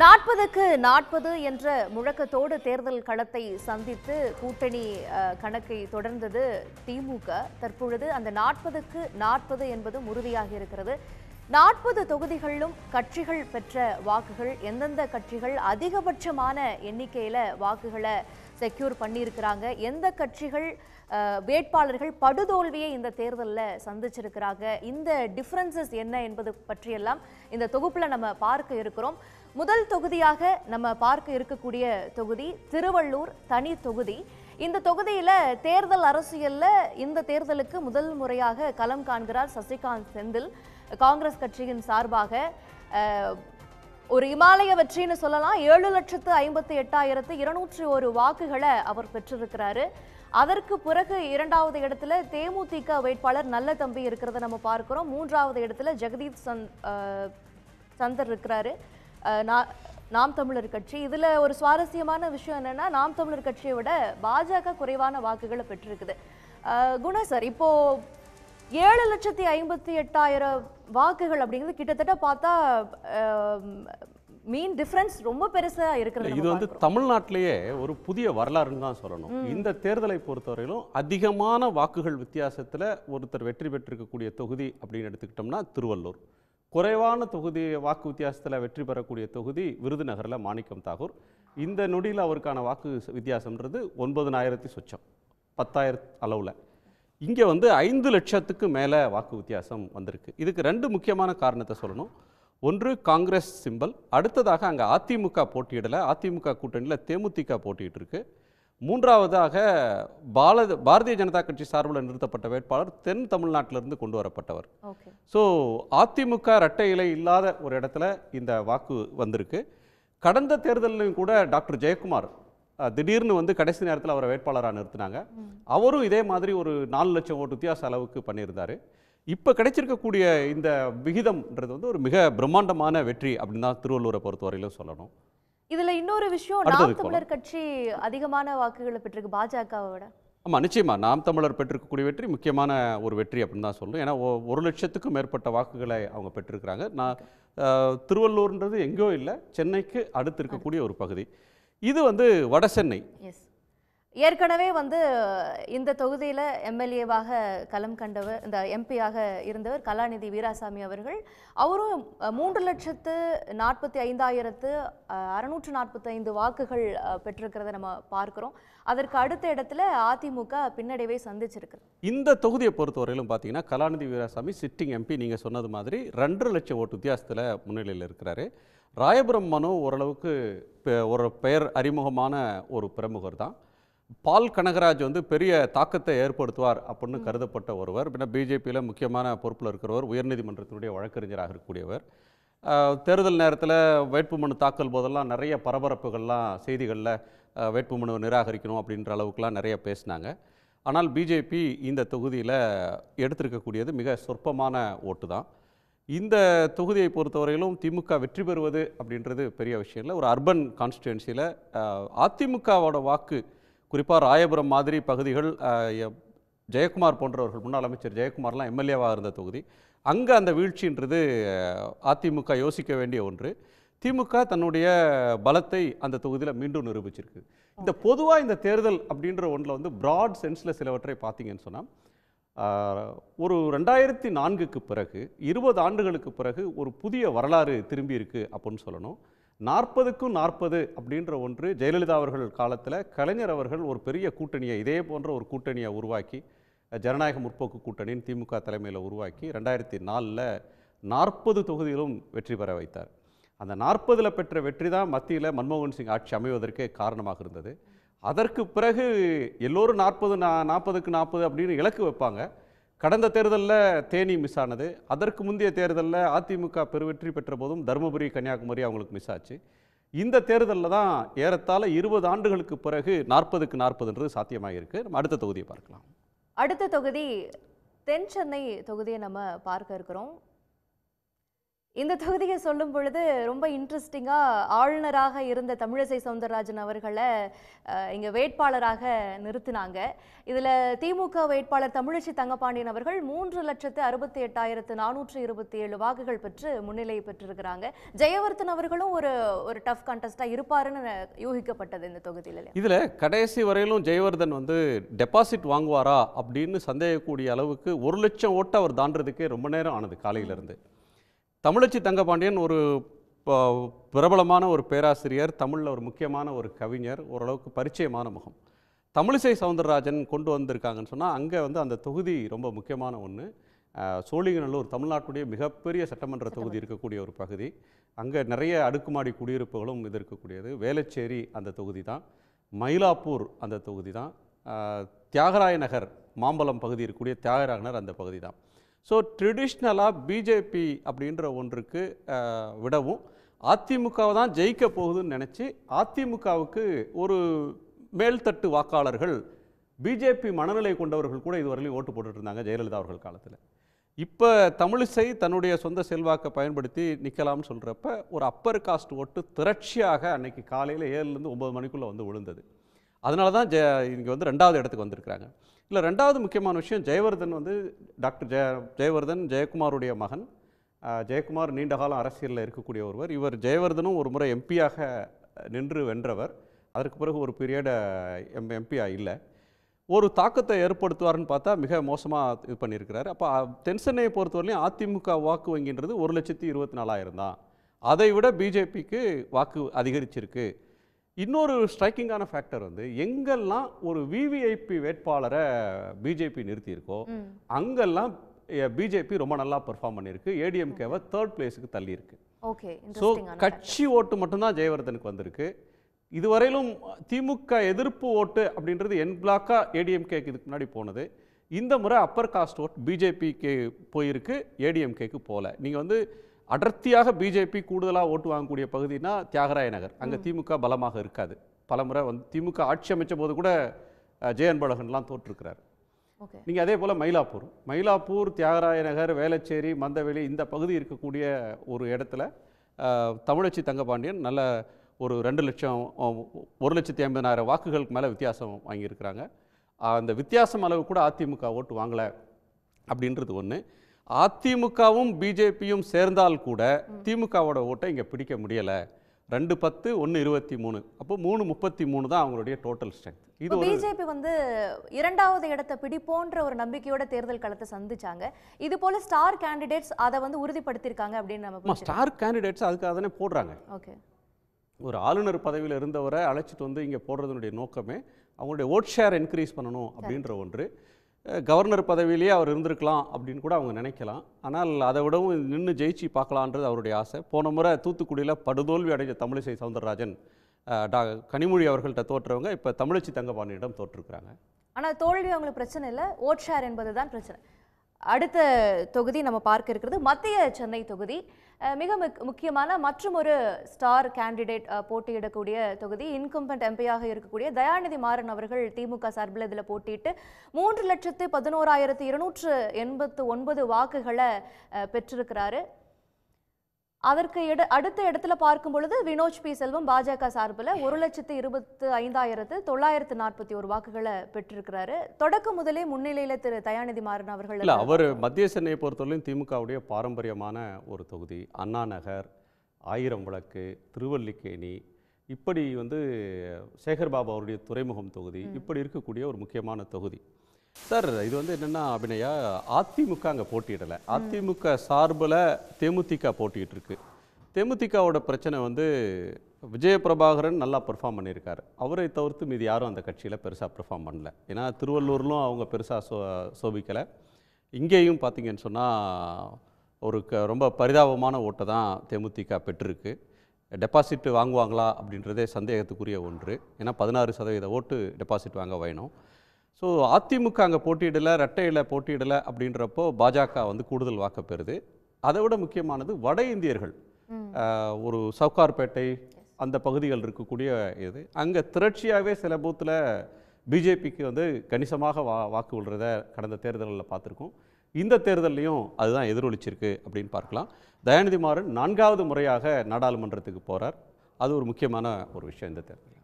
நாற்பதுக்கு நாற்பது என்ற முழக்கத்தோடு தேர்தல் களத்தை சந்தித்து கூட்டணி கணக்கை தொடர்ந்தது திமுக தற்பொழுது அந்த நாற்பதுக்கு நாற்பது என்பதும் உறுதியாக இருக்கிறது நாற்பது தொகுதிகளிலும் கட்சிகள் பெற்ற வாக்குகள் எந்தெந்த கட்சிகள் அதிகபட்சமான எண்ணிக்கையில் வாக்குகளை செக்யூர் பண்ணியிருக்கிறாங்க எந்த கட்சிகள் வேட்பாளர்கள் படுதோல்வியை இந்த தேர்தலில் சந்திச்சிருக்கிறாங்க இந்த டிஃப்ரென்சஸ் என்ன என்பது பற்றியெல்லாம் இந்த தொகுப்பில் நம்ம பார்க்க இருக்கிறோம் முதல் தொகுதியாக நம்ம பார்க்க இருக்கக்கூடிய தொகுதி திருவள்ளூர் தனி தொகுதி இந்த தொகுதியில் தேர்தல் அரசியலில் இந்த தேர்தலுக்கு முதல் முறையாக களம் காண்கிறார் சசிகாந்த் செந்தில் காங்கிரஸ் கட்சியின் சார்பாக ஒரு இமாலய வெற்றின்னு சொல்லலாம் ஏழு லட்சத்து ஐம்பத்தி எட்டாயிரத்து இருநூற்றி ஒரு வாக்குகளை அவர் பெற்றிருக்கிறாரு அதற்கு பிறகு இரண்டாவது இடத்துல தேமுதிக வேட்பாளர் நல்ல தம்பி இருக்கிறத நம்ம பார்க்கிறோம் மூன்றாவது இடத்துல ஜெகதீப் சந்த் சந்தர் இருக்கிறாரு நாம் தமிழர் கட்சி இதில் ஒரு சுவாரஸ்யமான விஷயம் என்னென்னா நாம் தமிழர் கட்சியை விட பாஜக குறைவான வாக்குகளை பெற்றிருக்குது குணா சார் இப்போது ஏழு லட்சத்தி ஐம்பத்தி எட்டாயிரம் வாக்குகள் அப்படிங்கிறது கிட்டத்தட்ட பார்த்தா மீன் டிஃப்ரென்ஸ் ரொம்ப பெருசாக இருக்கிறது இது வந்து தமிழ்நாட்டிலேயே ஒரு புதிய வரலாறுன்னு தான் சொல்லணும் இந்த தேர்தலை பொறுத்தவரையிலும் அதிகமான வாக்குகள் வித்தியாசத்தில் ஒருத்தர் வெற்றி பெற்றிருக்கக்கூடிய தொகுதி அப்படின்னு எடுத்துக்கிட்டோம்னா திருவள்ளூர் குறைவான தொகுதி வாக்கு வித்தியாசத்தில் வெற்றி பெறக்கூடிய தொகுதி விருதுநகரில் மாணிக்கம் தாகூர் இந்த நொடியில் அவருக்கான வாக்கு வித்தியாசம்ன்றது ஒன்பதனாயிரத்தி சொச்சம் பத்தாயிரத்து அளவில் இங்கே வந்து ஐந்து லட்சத்துக்கு மேலே வாக்கு வித்தியாசம் வந்திருக்கு இதுக்கு ரெண்டு முக்கியமான காரணத்தை சொல்லணும் ஒன்று காங்கிரஸ் சிம்பல் அடுத்ததாக அங்கே அதிமுக போட்டியிடலை அதிமுக கூட்டணியில் தேமுதிக போட்டிகிட்டு இருக்குது மூன்றாவதாக பாரத பாரதிய ஜனதா கட்சி சார்பில் நிறுத்தப்பட்ட வேட்பாளர் தென் தமிழ்நாட்டிலிருந்து கொண்டு வரப்பட்டவர் ஸோ அதிமுக இரட்டை இலை இல்லாத ஒரு இடத்துல இந்த வாக்கு வந்திருக்கு கடந்த தேர்தலிலும் கூட டாக்டர் ஜெயக்குமார் திடீர்னு வந்து கடைசி நேரத்தில் அவரை வேட்பாளராக நிறுத்தினாங்க அவரும் இதே மாதிரி ஒரு நாலு லட்சம் ஓட்டு வித்தியாச அளவுக்கு பண்ணியிருந்தார் இப்போ கிடைச்சிருக்கக்கூடிய இந்த விகிதம்ன்றது வந்து ஒரு மிக பிரம்மாண்டமான வெற்றி அப்படின்னு தான் திருவள்ளூரை பொறுத்தவரையிலும் சொல்லணும் இதுல இன்னொரு விஷயம் நாம் தமிழர் கட்சி அதிகமான வாக்குகளை பெற்றிருக்கு பாஜகவை விட ஆமாம் நிச்சயமாக நாம் தமிழர் பெற்றிருக்கக்கூடிய வெற்றி முக்கியமான ஒரு வெற்றி அப்படின்னு தான் சொல்லணும் ஏன்னா ஒரு லட்சத்துக்கும் மேற்பட்ட வாக்குகளை அவங்க பெற்றிருக்கிறாங்க நான் திருவள்ளூர்ன்றது எங்கேயோ இல்லை சென்னைக்கு அடுத்து இருக்கக்கூடிய ஒரு பகுதி இது வந்து வட சென்னை ஏற்கனவே வந்து இந்த தொகுதியில் எம்எல்ஏவாக களம் கண்டவர் இந்த எம்பியாக இருந்தவர் கலாநிதி வீராசாமி அவர்கள் அவரும் மூன்று லட்சத்து நாற்பத்தி ஐந்தாயிரத்து அறுநூற்று நாற்பத்தைந்து வாக்குகள் பெற்றிருக்கிறத நம்ம பார்க்குறோம் அதற்கு அடுத்த இடத்துல அதிமுக பின்னடைவை சந்திச்சிருக்கு இந்த தொகுதியை பொறுத்தவரையிலும் பார்த்தீங்கன்னா கலாநிதி வீராசாமி சிட்டிங் எம்பி நீங்கள் சொன்னது மாதிரி ரெண்டு லட்சம் ஓட்டு வித்தியாசத்தில் முன்னிலையில் இருக்கிறாரு ராயபுரம் மனு ஓரளவுக்கு ஒரு பெயர் அறிமுகமான ஒரு பிரமுகர் தான் பால் கனகராஜ் வந்து பெரிய தாக்கத்தை ஏற்படுத்துவார் அப்படின்னு கருதப்பட்ட ஒருவர் பின்ன பிஜேபியில் முக்கியமான பொறுப்பில் இருக்கிறவர் உயர்நீதிமன்றத்தினுடைய வழக்கறிஞராக இருக்கக்கூடியவர் தேர்தல் நேரத்தில் வேட்புமனு தாக்கல் போதெல்லாம் நிறைய பரபரப்புகள்லாம் செய்திகளில் வேட்புமனு நிராகரிக்கணும் அப்படின்ற அளவுக்குலாம் நிறைய பேசினாங்க ஆனால் பிஜேபி இந்த தொகுதியில் எடுத்திருக்கக்கூடியது மிக சொற்பமான ஓட்டு தான் இந்த தொகுதியை பொறுத்தவரையிலும் திமுக வெற்றி பெறுவது அப்படின்றது பெரிய விஷயம் இல்லை ஒரு அர்பன் கான்ஸ்டிடுவன்சியில் அதிமுகவோட வாக்கு குறிப்பாக ராயபுரம் மாதிரி பகுதிகள் ஜெயக்குமார் போன்றவர்கள் முன்னாள் அமைச்சர் ஜெயக்குமார்லாம் எம்எல்ஏவாக இருந்த தொகுதி அங்கே அந்த வீழ்ச்சின்றது அதிமுக யோசிக்க வேண்டிய ஒன்று திமுக தன்னுடைய பலத்தை அந்த தொகுதியில் மீண்டும் நிரூபிச்சிருக்கு இந்த பொதுவாக இந்த தேர்தல் அப்படின்ற ஒன்றில் வந்து ப்ராட் சென்ஸில் சிலவற்றை பார்த்தீங்கன்னு சொன்னால் ஒரு ரெண்டாயிரத்தி நான்குக்கு பிறகு இருபது ஆண்டுகளுக்கு பிறகு ஒரு புதிய வரலாறு திரும்பி இருக்குது அப்படின்னு சொல்லணும் நாற்பதுக்கும் நாற்பது அப்படின்ற ஒன்று ஜெயலலிதா அவர்கள் காலத்தில் கலைஞர் அவர்கள் ஒரு பெரிய கூட்டணியை இதே போன்ற ஒரு கூட்டணியை உருவாக்கி ஜனநாயக முற்போக்கு கூட்டணியின் திமுக தலைமையில் உருவாக்கி ரெண்டாயிரத்தி நாலில் நாற்பது தொகுதியிலும் வெற்றி பெற வைத்தார் அந்த நாற்பதில் பெற்ற வெற்றி தான் மத்தியில் மன்மோகன் சிங் ஆட்சி அமைவதற்கே காரணமாக இருந்தது அதற்கு பிறகு எல்லோரும் நாற்பது நா நாற்பதுக்கு நாற்பது அப்படின்னு இலக்கு வைப்பாங்க கடந்த தேர்தலில் தேனி மிஸ் ஆனது அதற்கு முந்தைய தேர்தலில் அதிமுக பெருவெற்றி பெற்ற போதும் தருமபுரி கன்னியாகுமரி அவங்களுக்கு மிஸ் ஆச்சு இந்த தேர்தலில் தான் ஏறத்தாழ இருபது ஆண்டுகளுக்கு பிறகு நாற்பதுக்கு நாற்பதுன்றது சாத்தியமாக இருக்கு நம்ம அடுத்த தொகுதியை பார்க்கலாம் அடுத்த தொகுதி தென் சென்னை தொகுதியை நம்ம பார்க்க இருக்கிறோம் இந்த தொகுதியை சொல்லும் பொழுது ரொம்ப இன்ட்ரெஸ்டிங்காக ஆளுநராக இருந்த தமிழிசை சவுந்தரராஜன் அவர்களை இங்கே வேட்பாளராக நிறுத்தினாங்க இதில் திமுக வேட்பாளர் தமிழிசை தங்கப்பாண்டியன் அவர்கள் மூன்று லட்சத்து அறுபத்தி எட்டாயிரத்து நானூற்று இருபத்தி ஏழு வாக்குகள் பெற்று முன்னிலை பெற்றிருக்கிறாங்க ஜெயவர்த்தன் அவர்களும் ஒரு ஒரு டஃப் கண்டஸ்டாக இருப்பாருன்னு யூகிக்கப்பட்டது இந்த தொகுதியில் இதில் கடைசி வரையிலும் ஜெயவர்தன் வந்து டெபாசிட் வாங்குவாரா அப்படின்னு சந்தேகக்கூடிய அளவுக்கு ஒரு லட்சம் ஓட்டு அவர் தாண்டதுக்கே ரொம்ப நேரம் ஆனது காலையிலேருந்து தமிழச்சி தங்கபாண்டியன் ஒரு பிரபலமான ஒரு பேராசிரியர் தமிழில் ஒரு முக்கியமான ஒரு கவிஞர் ஓரளவுக்கு பரிச்சயமான முகம் தமிழிசை சவுந்தரராஜன் கொண்டு வந்திருக்காங்கன்னு சொன்னால் அங்கே வந்து அந்த தொகுதி ரொம்ப முக்கியமான ஒன்று சோழிங்கநல்லூர் தமிழ்நாட்டுடைய மிகப்பெரிய சட்டமன்ற தொகுதி இருக்கக்கூடிய ஒரு பகுதி அங்கே நிறைய அடுக்குமாடி குடியிருப்புகளும் இது இருக்கக்கூடியது வேலச்சேரி அந்த தொகுதி தான் மயிலாப்பூர் அந்த தொகுதி தான் தியாகராய நகர் மாம்பலம் பகுதி இருக்கக்கூடிய தியாகராய நகர் அந்த பகுதி தான் ஸோ ட்ரெடிஷ்னலாக பிஜேபி அப்படின்ற ஒன்றுக்கு விடவும் அதிமுகவை தான் ஜெயிக்க போகுதுன்னு நினச்சி அதிமுகவுக்கு ஒரு மேல்தட்டு வாக்காளர்கள் பிஜேபி மனநிலை கொண்டவர்கள் கூட இதுவரையிலும் ஓட்டு போட்டுட்டு இருந்தாங்க ஜெயலலிதா அவர்கள் காலத்தில் இப்போ தமிழிசை தன்னுடைய சொந்த செல்வாக்கை பயன்படுத்தி நிற்கலாம்னு சொல்கிறப்ப ஒரு அப்பர் காஸ்ட் ஓட்டு திரட்சியாக அன்னைக்கு காலையில் ஏழுலேருந்து ஒம்பது மணிக்குள்ளே வந்து விழுந்தது அதனால தான் ஜ இங்கே வந்து ரெண்டாவது இடத்துக்கு வந்திருக்கிறாங்க இல்லை ரெண்டாவது முக்கியமான விஷயம் ஜெயவர்தன் வந்து டாக்டர் ஜெய ஜெயவர்தன் ஜெயக்குமாருடைய மகன் ஜெயக்குமார் நீண்ட காலம் அரசியலில் இருக்கக்கூடிய ஒருவர் இவர் ஜெயவர்தனும் ஒரு முறை எம்பியாக நின்று வென்றவர் அதற்கு பிறகு ஒரு பீரியட எம் எம்பியாக இல்லை ஒரு தாக்கத்தை ஏற்படுத்துவார்னு பார்த்தா மிக மோசமாக இது பண்ணியிருக்கிறார் அப்போ தென்சென்னையை பொறுத்தவரையிலையும் அதிமுக வாக்கு வங்கின்றது ஒரு லட்சத்தி இருபத்தி நாலாயிரம் தான் அதை விட பிஜேபிக்கு வாக்கு அதிகரிச்சிருக்கு இன்னொரு ஸ்ட்ரைக்கிங்கான ஃபேக்டர் வந்து எங்கெல்லாம் ஒரு விவிஐபி வேட்பாளரை பிஜேபி நிறுத்தியிருக்கோ அங்கெல்லாம் பிஜேபி ரொம்ப நல்லா பெர்ஃபார்ம் பண்ணியிருக்கு ஏடிஎம்கேவை தேர்ட் பிளேஸுக்கு தள்ளியிருக்கு ஓகே ஸோ கட்சி ஓட்டு மட்டும்தான் ஜெயவர்தனுக்கு வந்திருக்கு இதுவரையிலும் திமுக எதிர்ப்பு ஓட்டு அப்படின்றது என் பிளாக்கா ஏடிஎம்கேக்கு இதுக்கு முன்னாடி போனது இந்த முறை அப்பர் காஸ்ட் ஓட் பிஜேபிக்கு போயிருக்கு ஏடிஎம்கேக்கு போகல நீங்கள் வந்து அடர்த்தியாக பிஜேபி கூடுதலாக ஓட்டு வாங்கக்கூடிய பகுதினா தியாகராய நகர் அங்கே திமுக பலமாக இருக்காது பலமுறை வந்து திமுக ஆட்சி அமைச்ச போது கூட ஜெய அன்பழகன்லாம் தோற்றுருக்கிறார் நீங்கள் அதே போல் மயிலாப்பூர் மயிலாப்பூர் தியாகராய நகர் வேளச்சேரி மந்தவெளி இந்த பகுதி இருக்கக்கூடிய ஒரு இடத்துல தமிழச்சி தங்கபாண்டியன் நல்ல ஒரு ரெண்டு லட்சம் ஒரு லட்சத்தி ஐம்பதாயிரம் வாக்குகளுக்கு மேலே வித்தியாசம் வாங்கியிருக்கிறாங்க அந்த வித்தியாசம் அளவு கூட அதிமுக ஓட்டு வாங்கலை அப்படின்றது ஒன்று அதிமுகவும் பிஜேபியும் சேர்ந்தால் கூட திமுகவோட ஓட்டை இங்கே பிடிக்க முடியலை ரெண்டு பத்து ஒன்று இருபத்தி மூணு அப்போ மூணு முப்பத்தி மூணு தான் அவங்களுடைய டோட்டல் ஸ்ட்ரென்த் இது பிஜேபி வந்து இரண்டாவது இடத்தை பிடிப்போன்ற ஒரு நம்பிக்கையோட தேர்தல் களத்தை சந்திச்சாங்க இது போல ஸ்டார் கேண்டிடேட்ஸ் அதை வந்து உறுதிப்படுத்தியிருக்காங்க அப்படின்னு நம்ம ஸ்டார் கேண்டிடேட்ஸ் அதுக்காக தானே போடுறாங்க ஓகே ஒரு ஆளுநர் பதவியில் இருந்தவரை அழைச்சிட்டு வந்து இங்கே போடுறதுனுடைய நோக்கமே அவங்களுடைய ஓட் ஷேர் இன்க்ரீஸ் பண்ணணும் அப்படின்ற ஒன்று கவர்னர் பதவியிலேயே அவர் இருந்திருக்கலாம் அப்படின்னு கூட அவங்க நினைக்கலாம் ஆனால் அதை விடவும் நின்று ஜெயிச்சு பார்க்கலான்றது அவருடைய ஆசை போன முறை தூத்துக்குடியில் படுதோல்வி அடைஞ்ச தமிழிசை சவுந்தரராஜன் டா கனிமொழி அவர்கள்ட்ட தோற்றவங்க இப்போ தமிழச்சி தங்கபாண்டியிடம் தோற்றுருக்குறாங்க ஆனால் தோல்வி அவங்களுக்கு பிரச்சனை இல்லை ஓட்ஷார் என்பது தான் பிரச்சனை அடுத்த தொகுதி நம்ம பார்க்க இருக்கிறது மத்திய சென்னை தொகுதி மிக முக்கியமான மற்றும் ஒரு ஸ்டார் கேண்டிடேட் போட்டியிடக்கூடிய தொகுதி இன்கம்பன்ட் எம்பியாக இருக்கக்கூடிய தயாநிதி மாறன் அவர்கள் திமுக சார்பில் இதில் போட்டியிட்டு மூன்று லட்சத்து பதினோராயிரத்து இருநூற்று எண்பத்து ஒன்பது வாக்குகளை பெற்றிருக்கிறாரு அதற்கு இட அடுத்த இடத்துல பார்க்கும் பொழுது வினோஜ் பி செல்வம் பாஜக சார்பில் ஒரு லட்சத்து இருபத்து ஐந்தாயிரத்து தொள்ளாயிரத்து நாற்பத்தி ஒரு வாக்குகளை பெற்றிருக்கிறாரு தொடக்க முதலே முன்னிலையில் திரு தயாநிதி மாறன் அவர்கள் இல்லை அவர் மத்திய சென்னையை பொறுத்தவரையும் திமுகவுடைய பாரம்பரியமான ஒரு தொகுதி அண்ணா நகர் ஆயிரம் விளக்கு திருவல்லிக்கேணி இப்படி வந்து சேகர்பாபு அவருடைய துறைமுகம் தொகுதி இப்படி இருக்கக்கூடிய ஒரு முக்கியமான தொகுதி சார் இது வந்து என்னென்னா அபிநயா அதிமுக அங்கே போட்டியிடலை அதிமுக சார்பில் தேமுதிக போட்டிகிட்டு இருக்கு தேமுதிகாவோட பிரச்சனை வந்து விஜயபிரபாகரன் நல்லா பெர்ஃபார்ம் பண்ணியிருக்காரு அவரை தவிர்த்து மீது யாரும் அந்த கட்சியில் பெருசாக பெர்ஃபார்ம் பண்ணல ஏன்னா திருவள்ளூர்லும் அவங்க பெருசாக சோ சோபிக்கலை இங்கேயும் பார்த்தீங்கன்னு சொன்னால் ஒரு க ரொம்ப பரிதாபமான ஓட்டை தான் தேமுதிக பெற்றிருக்கு டெபாசிட் வாங்குவாங்களா அப்படின்றதே சந்தேகத்துக்குரிய ஒன்று ஏன்னா பதினாறு சதவீத ஓட்டு டெபாசிட் வாங்க வேணும் ஸோ அதிமுக அங்கே போட்டியிடலை ரெட்டையில் போட்டியிடலை அப்படின்றப்போ பாஜக வந்து கூடுதல் வாக்கப்பெறுது அதை விட முக்கியமானது வட இந்தியர்கள் ஒரு சவுகார்பேட்டை அந்த பகுதிகள் இருக்கக்கூடிய இது அங்கே திரட்சியாகவே சில பூத்தில் பிஜேபிக்கு வந்து கணிசமாக வா வாக்கு விடுறத கடந்த தேர்தலில் பார்த்துருக்கோம் இந்த தேர்தல்லையும் அதுதான் எதிரொலிச்சிருக்கு அப்படின்னு பார்க்கலாம் தயாநிதி மாறன் நான்காவது முறையாக நாடாளுமன்றத்துக்கு போகிறார் அது ஒரு முக்கியமான ஒரு விஷயம் இந்த தேர்தல்